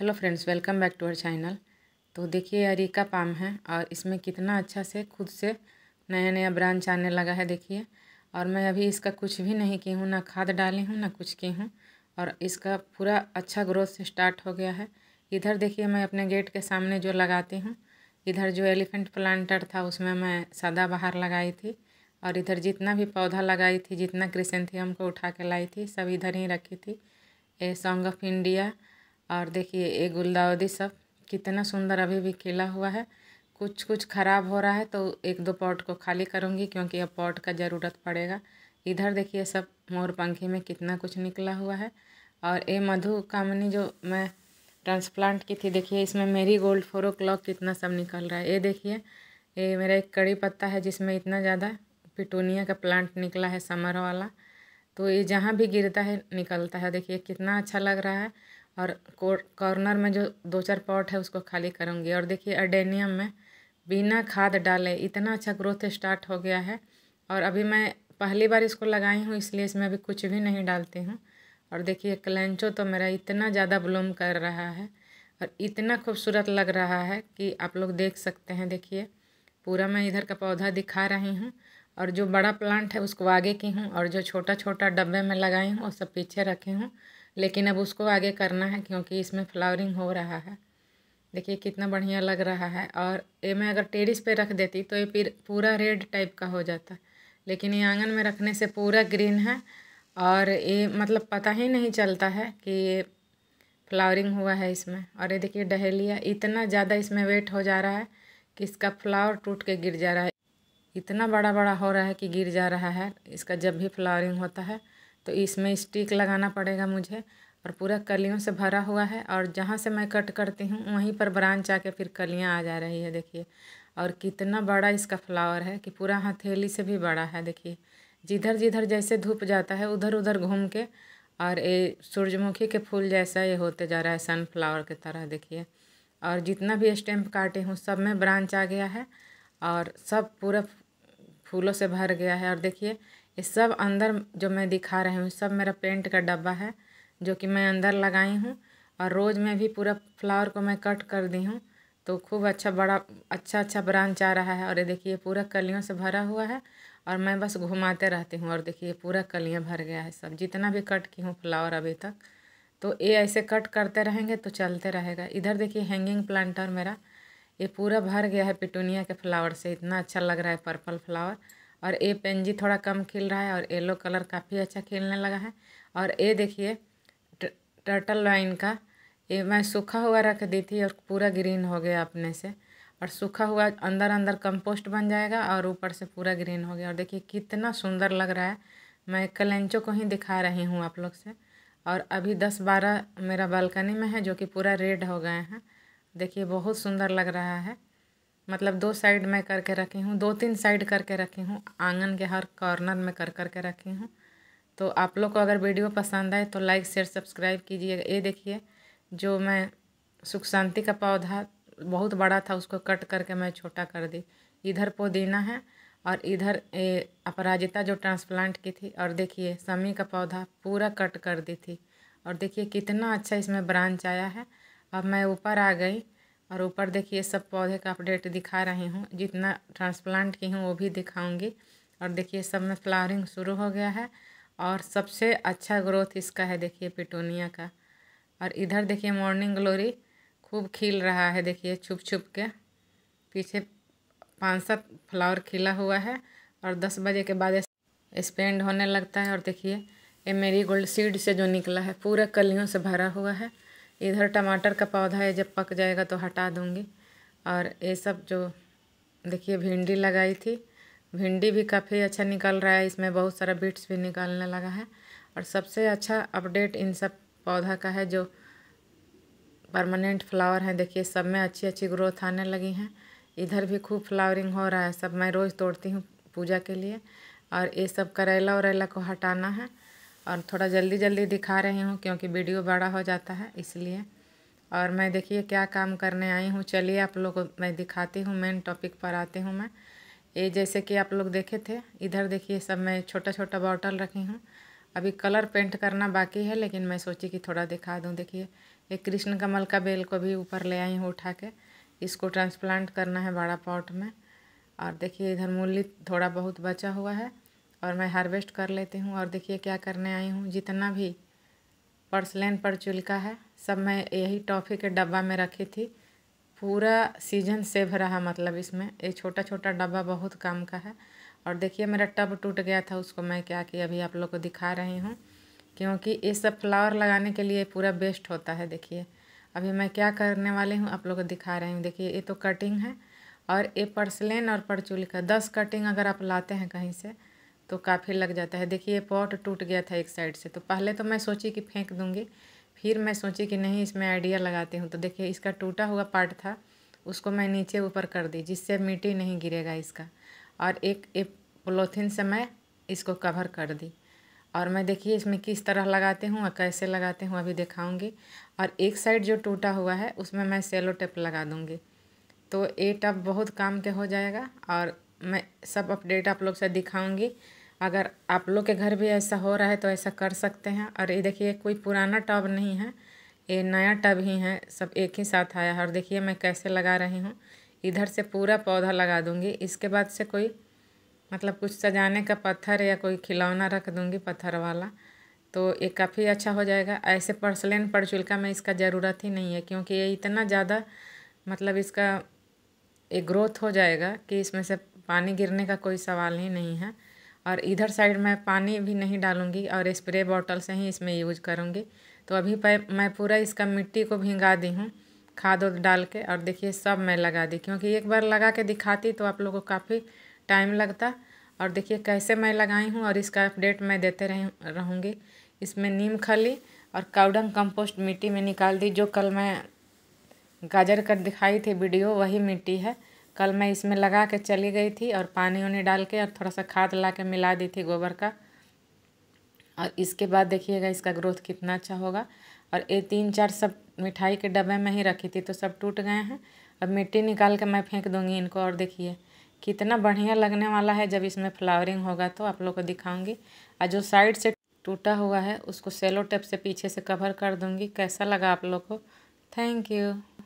hello friends welcome back to our channel तो देखिए areca palm है और इसमें कितना अच्छा से खुद से नया नया ब्रांच आने लगा है देखिए और मैं अभी इसका कुछ भी नहीं की हूँ ना खाद डाली हूँ ना कुछ की हूँ और इसका पूरा अच्छा ग्रोथ से स्टार्ट हो गया है इधर देखिए मैं अपने गेट के सामने जो लगाती हूँ इधर जो एलिफेंट प्लांटर था उसमें मैं सादा बाहर लगाई थी और इधर जितना भी पौधा लगाई थी जितना क्रिसेंथियम को उठा के लाई थी सब इधर ही रखी थी ए सॉन्ग ऑफ इंडिया और देखिए ये गुलदाउदी सब कितना सुंदर अभी भी खिला हुआ है कुछ कुछ ख़राब हो रहा है तो एक दो पॉट को खाली करूँगी क्योंकि अब पॉट का ज़रूरत पड़ेगा इधर देखिए सब मोर पंखी में कितना कुछ निकला हुआ है और ये मधु कामनी जो मैं ट्रांसप्लांट की थी देखिए इसमें मेरी गोल्ड फोर ओ क्लॉक कितना सब निकल रहा है ये देखिए ये मेरा एक कड़ी पत्ता है जिसमें इतना ज़्यादा पिटूनिया का प्लांट निकला है समर वाला तो ये जहाँ भी गिरता है निकलता है देखिए कितना अच्छा लग रहा है और कॉर्नर में जो दो चार पॉट है उसको खाली करूँगी और देखिए अडेनियम में बिना खाद डाले इतना अच्छा ग्रोथ स्टार्ट हो गया है और अभी मैं पहली बार इसको लगाई हूँ इसलिए इसमें अभी कुछ भी नहीं डालती हूँ और देखिए क्लेंचो तो मेरा इतना ज़्यादा ब्लूम कर रहा है और इतना खूबसूरत लग रहा है कि आप लोग देख सकते हैं देखिए पूरा मैं इधर का पौधा दिखा रही हूँ और जो बड़ा प्लांट है उसको आगे की हूँ और जो छोटा छोटा डब्बे में लगाई हूँ वो सब पीछे रखी हूँ लेकिन अब उसको आगे करना है क्योंकि इसमें फ्लावरिंग हो रहा है देखिए कितना बढ़िया लग रहा है और ये मैं अगर टेरिस पे रख देती तो ये फिर पूरा रेड टाइप का हो जाता लेकिन ये आंगन में रखने से पूरा ग्रीन है और ये मतलब पता ही नहीं चलता है कि ये फ्लावरिंग हुआ है इसमें और ये देखिए डहेलिया इतना ज़्यादा इसमें वेट हो जा रहा है कि इसका फ्लावर टूट के गिर जा रहा है इतना बड़ा बड़ा हो रहा है कि गिर जा रहा है इसका जब भी फ्लावरिंग होता है तो इसमें स्टिक लगाना पड़ेगा मुझे और पूरा कलियों से भरा हुआ है और जहाँ से मैं कट करती हूँ वहीं पर ब्रांच आके फिर कलियाँ आ जा रही है देखिए और कितना बड़ा इसका फ्लावर है कि पूरा हथेली से भी बड़ा है देखिए जिधर जिधर जैसे धूप जाता है उधर उधर घूम के और ये सूरजमुखी के फूल जैसा ये होते जा रहा है सनफ्लावर की तरह देखिए और जितना भी स्टैम्प काटे हूँ सब में ब्रांच आ गया है और सब पूरा फूलों से भर गया है और देखिए ये सब अंदर जो मैं दिखा रही हूँ सब मेरा पेंट का डब्बा है जो कि मैं अंदर लगाई हूँ और रोज़ में भी पूरा फ्लावर को मैं कट कर दी हूँ तो खूब अच्छा बड़ा अच्छा अच्छा ब्रांच आ रहा है और ये देखिए पूरा कलियों से भरा हुआ है और मैं बस घुमाते रहती हूँ और देखिए पूरा कलियाँ भर गया है सब जितना भी कट की हूँ फ्लावर अभी तक तो ये ऐसे कट करते रहेंगे तो चलते रहेगा इधर देखिए हैंगिंग प्लांटर मेरा ये पूरा भर गया है पिटूनिया के फ्लावर से इतना अच्छा लग रहा है पर्पल फ्लावर और ए पेंजी थोड़ा कम खिल रहा है और येलो कलर काफ़ी अच्छा खिलने लगा है और ये देखिए टर्टल लाइन का ये मैं सूखा हुआ रख दी थी और पूरा ग्रीन हो गया अपने से और सूखा हुआ अंदर अंदर कंपोस्ट बन जाएगा और ऊपर से पूरा ग्रीन हो गया और देखिए कितना सुंदर लग रहा है मैं कलेंचो को ही दिखा रही हूँ आप लोग से और अभी दस बारह मेरा बालकनी में है जो कि पूरा रेड हो गए हैं देखिए बहुत सुंदर लग रहा है मतलब दो साइड में करके रखी हूँ दो तीन साइड करके रखी हूँ आंगन के हर कॉर्नर में कर कर के रखी हूँ तो आप लोग को अगर वीडियो पसंद आए तो लाइक शेयर सब्सक्राइब कीजिएगा ये देखिए जो मैं सुख शांति का पौधा बहुत बड़ा था उसको कट करके मैं छोटा कर दी इधर पुदीना है और इधर ए, अपराजिता जो ट्रांसप्लांट की थी और देखिए समी का पौधा पूरा कट कर दी थी और देखिए कितना अच्छा इसमें ब्रांच आया है अब मैं ऊपर आ गई और ऊपर देखिए सब पौधे का अपडेट दिखा रही हूँ जितना ट्रांसप्लांट की हूँ वो भी दिखाऊंगी और देखिए सब में फ्लावरिंग शुरू हो गया है और सबसे अच्छा ग्रोथ इसका है देखिए पिटोनिया का और इधर देखिए मॉर्निंग ग्लोरी खूब खिल रहा है देखिए छुप छुप के पीछे पाँच सात फ्लावर खिला हुआ है और दस बजे के बाद स्पेंड होने लगता है और देखिए ये मेरी गोल्ड सीड से जो निकला है पूरा कलियों से भरा हुआ है इधर टमाटर का पौधा है जब पक जाएगा तो हटा दूँगी और ये सब जो देखिए भिंडी लगाई थी भिंडी भी काफ़ी अच्छा निकल रहा है इसमें बहुत सारा बीट्स भी निकालने लगा है और सबसे अच्छा अपडेट इन सब पौधा का है जो परमानेंट फ्लावर हैं देखिए सब में अच्छी अच्छी ग्रोथ आने लगी हैं इधर भी खूब फ्लावरिंग हो रहा है सब मैं रोज़ तोड़ती हूँ पूजा के लिए और ये सब करेला वरेला को हटाना है और थोड़ा जल्दी जल्दी दिखा रही हूँ क्योंकि वीडियो बड़ा हो जाता है इसलिए और मैं देखिए क्या काम करने आई हूँ चलिए आप लोग को मैं दिखाती हूँ मेन टॉपिक पर आती हूँ मैं ये जैसे कि आप लोग देखे थे इधर देखिए सब मैं छोटा छोटा बॉटल रखी हूँ अभी कलर पेंट करना बाकी है लेकिन मैं सोची कि थोड़ा दिखा दूँ देखिए एक कृष्ण कमल का बेल को भी ऊपर ले आई हूँ उठा के इसको ट्रांसप्लांट करना है बड़ा पॉट में और देखिए इधर मूली थोड़ा बहुत बचा हुआ है और मैं हार्वेस्ट कर लेती हूँ और देखिए क्या करने आई हूँ जितना भी पर चुलका है सब मैं यही टॉफ़ी के डब्बा में रखी थी पूरा सीजन सेव रहा मतलब इसमें ये छोटा छोटा डब्बा बहुत काम का है और देखिए मेरा टब टूट गया था उसको मैं क्या कि अभी आप लोग को दिखा रही हूँ क्योंकि ये सब फ्लावर लगाने के लिए पूरा बेस्ट होता है देखिए अभी मैं क्या करने वाली हूँ आप लोग को दिखा रही हूँ देखिए ये तो कटिंग है और ये पर्सलेन और परचुल का दस कटिंग अगर आप लाते हैं कहीं से तो काफ़ी लग जाता है देखिए पॉट टूट गया था एक साइड से तो पहले तो मैं सोची कि फेंक दूँगी फिर मैं सोची कि नहीं इसमें आइडिया लगाती हूँ तो देखिए इसका टूटा हुआ पार्ट था उसको मैं नीचे ऊपर कर दी जिससे मिट्टी नहीं गिरेगा इसका और एक एक से मैं इसको कवर कर दी और मैं देखिए इसमें किस तरह लगाते हूँ और कैसे लगाते हूँ अभी दिखाऊँगी और एक साइड जो टूटा हुआ है उसमें मैं सेलो टेप लगा दूँगी तो ये टप बहुत काम के हो जाएगा और मैं सब अपडेट आप लोग से दिखाऊंगी अगर आप लोग के घर भी ऐसा हो रहा है तो ऐसा कर सकते हैं और ये देखिए कोई पुराना टब नहीं है ये नया टब ही है सब एक ही साथ आया है और देखिए मैं कैसे लगा रही हूँ इधर से पूरा पौधा लगा दूँगी इसके बाद से कोई मतलब कुछ सजाने का पत्थर या कोई खिलौना रख दूँगी पत्थर वाला तो ये काफ़ी अच्छा हो जाएगा ऐसे पर्सलेन परचुलका में इसका ज़रूरत ही नहीं है क्योंकि ये इतना ज़्यादा मतलब इसका एक ग्रोथ हो जाएगा कि इसमें से पानी गिरने का कोई सवाल ही नहीं है और इधर साइड मैं पानी भी नहीं डालूँगी और स्प्रे बॉटल से ही इसमें यूज करूँगी तो अभी मैं पूरा इसका मिट्टी को भिंगा दी हूँ खाद उद डाल के और देखिए सब मैं लगा दी क्योंकि एक बार लगा के दिखाती तो आप लोगों को काफ़ी टाइम लगता और देखिए कैसे मैं लगाई हूँ और इसका अपडेट मैं देते रह रहूँगी इसमें नीम खली और काउडंग कंपोस्ट मिट्टी में निकाल दी जो कल मैं गाजर कर दिखाई थी वीडियो वही मिट्टी है कल मैं इसमें लगा के चली गई थी और पानी उनी डाल के और थोड़ा सा खाद ला के मिला दी थी गोबर का और इसके बाद देखिएगा इसका ग्रोथ कितना अच्छा होगा और ये तीन चार सब मिठाई के डब्बे में ही रखी थी तो सब टूट गए हैं अब मिट्टी निकाल के मैं फेंक दूंगी इनको और देखिए कितना बढ़िया लगने वाला है जब इसमें फ्लावरिंग होगा तो आप लोग को दिखाऊंगी और जो साइड से टूटा हुआ है उसको सेलो टेप से पीछे से कवर कर दूंगी कैसा लगा आप लोग को थैंक यू